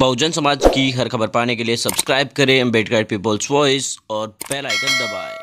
बहुजन समाज की हर खबर पाने के लिए सब्सक्राइब करें अम्बेडकर पीपल्स वॉइस और बेल आइकन दबाएं।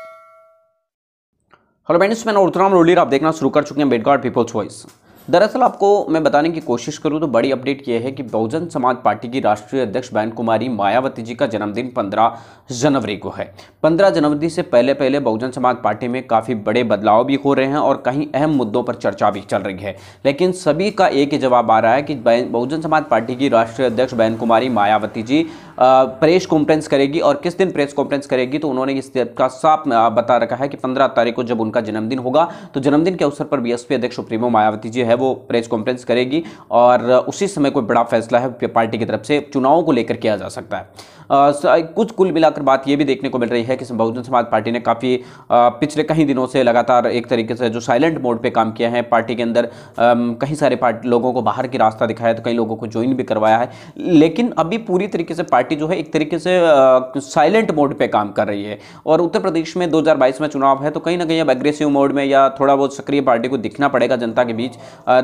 हेलो फ्रेंड्स मैं उत्तराम रोलीर आप देखना शुरू कर चुके हैं अम्बेडकर पीपल्स वॉइस दरअसल आपको मैं बताने की कोशिश करूं तो बड़ी अपडेट यह है कि बहुजन समाज पार्टी की राष्ट्रीय अध्यक्ष बैन कुमारी मायावती जी का जन्मदिन 15 जनवरी को है 15 जनवरी से पहले पहले बहुजन समाज पार्टी में काफ़ी बड़े बदलाव भी हो रहे हैं और कहीं अहम मुद्दों पर चर्चा भी चल रही है लेकिन सभी का एक ही जवाब आ रहा है कि बहुजन समाज पार्टी की राष्ट्रीय अध्यक्ष बैन कुमारी मायावती जी प्रेस कॉन्फ्रेंस करेगी और किस दिन प्रेस कॉन्फ्रेंस करेगी तो उन्होंने इस का साफ बता रखा है कि पंद्रह तारीख को जब उनका जन्मदिन होगा तो जन्मदिन के अवसर पर बी अध्यक्ष सुप्रीमो मायावती जी है वो प्रेस कॉन्फ्रेंस करेगी और उसी समय कोई बड़ा फैसला है पार्टी की तरफ से चुनावों को लेकर किया जा सकता है आ, कुछ कुल मिलाकर बात यह भी देखने को मिल रही है कि बहुजन समाज पार्टी ने काफ़ी पिछले कई दिनों से लगातार एक तरीके से जो साइलेंट मोड पे काम किया है पार्टी के अंदर कई सारे पार्टी लोगों को बाहर की रास्ता दिखाया तो कई लोगों को ज्वाइन भी करवाया है लेकिन अभी पूरी तरीके से पार्टी जो है एक तरीके से साइलेंट मोड पर काम कर रही है और उत्तर प्रदेश में दो में चुनाव है तो कहीं ना कहीं अब एग्रेसिव मोड में या थोड़ा बहुत सक्रिय पार्टी को दिखना पड़ेगा जनता के बीच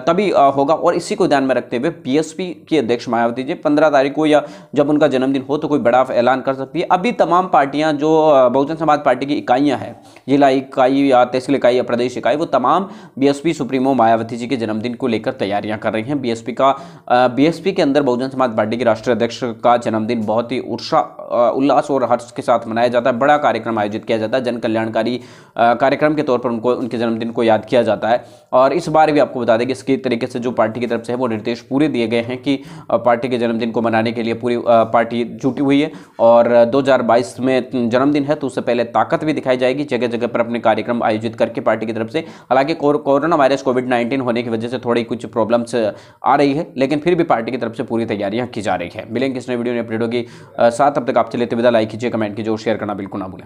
तभी होगा और इसी को ध्यान में रखते हुए पीएसपी की अध्यक्ष मायावती जी पंद्रह तारीख को या जब उनका जन्मदिन हो तो कोई बड़ा ऐलान कर सकती है अभी तमाम पार्टियाँ जो बहुजन समाज पार्टी की इकाइयाँ हैं जिला इकाई या तहसील इकाई या प्रदेश इकाई वो तमाम बीएसपी सुप्रीमो मायावती जी के जन्मदिन को लेकर तैयारियां कर रही हैं बीएसपी का बीएसपी के अंदर बहुजन समाज पार्टी के राष्ट्रीय अध्यक्ष का जन्मदिन बहुत ही उत्साह उल्लास और हर्ष के साथ मनाया जाता है बड़ा कार्यक्रम आयोजित किया जाता है जन कल्याणकारी कार्यक्रम के तौर पर उनको उनके जन्मदिन को याद किया जाता है और इस बार भी आपको बता दें तरीके मतलब से तरीके से जो पार्टी की तरफ से है वो निर्देश पूरे दिए गए हैं कि पार्टी के जन्मदिन को मनाने के लिए पूरी पार्टी जुटी हुई है और 2022 में जन्मदिन है तो उससे पहले ताकत भी दिखाई जाएगी जगह जगह पर अपने कार्यक्रम आयोजित करके पार्टी की तरफ से हालांकि कोरोना वायरस कोविड नाइन्टीन होने की वजह से थोड़ी कुछ प्रॉब्लम्स आ रही है लेकिन फिर भी पार्टी की तरफ से पूरी तैयारियां की जा रही है मिलेंगे नए वीडियो में अपडेट होगी साथ अब तक आपसे लेते विदा लाइक कीजिए कमेंट कीजिए और शेयर करना बिल्कुल ना भूलें